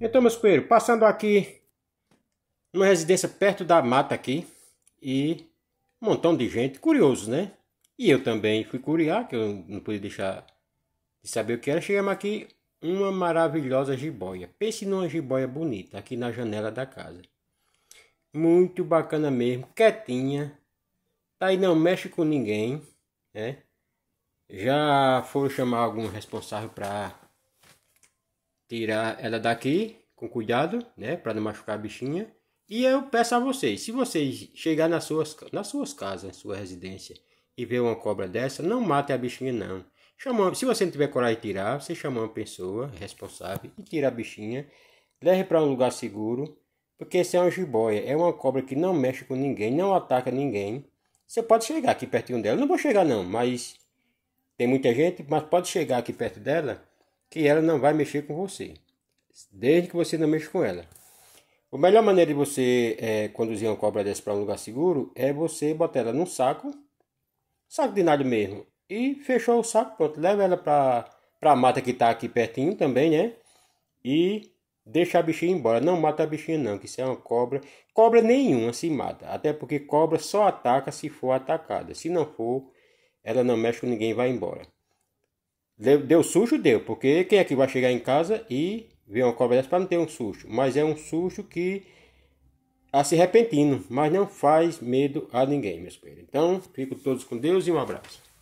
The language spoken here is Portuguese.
Então, meus coelhos, passando aqui numa residência perto da mata aqui e um montão de gente, curioso, né? E eu também fui curiar, que eu não pude deixar de saber o que era. Chegamos aqui, uma maravilhosa jiboia. Pense numa jiboia bonita, aqui na janela da casa. Muito bacana mesmo, quietinha. Tá aí, não mexe com ninguém, né? Já foram chamar algum responsável para tirar ela daqui com cuidado, né, para não machucar a bichinha. E eu peço a vocês, se vocês chegar nas suas, nas suas casas, sua residência, e ver uma cobra dessa, não mate a bichinha não. Chama, se você não tiver coragem de tirar, você chama uma pessoa responsável e tira a bichinha, leve para um lugar seguro, porque esse é uma jiboia, é uma cobra que não mexe com ninguém, não ataca ninguém. Você pode chegar aqui pertinho dela, não vou chegar não, mas tem muita gente, mas pode chegar aqui perto dela que ela não vai mexer com você, desde que você não mexa com ela. A melhor maneira de você é, conduzir uma cobra dessa para um lugar seguro é você botar ela num saco, saco de nada mesmo, e fechou o saco, pronto, leva ela para a mata que está aqui pertinho também, né? E deixa a bichinha embora, não mata a bichinha não, que isso é uma cobra, cobra nenhuma se mata, até porque cobra só ataca se for atacada, se não for, ela não mexe com ninguém vai embora. Deu, deu sujo? Deu, porque quem é que vai chegar em casa e ver uma cobra dessa para não ter um susto? Mas é um susto que a tá se repentino, mas não faz medo a ninguém, meus queridos. Então, fico todos com Deus e um abraço.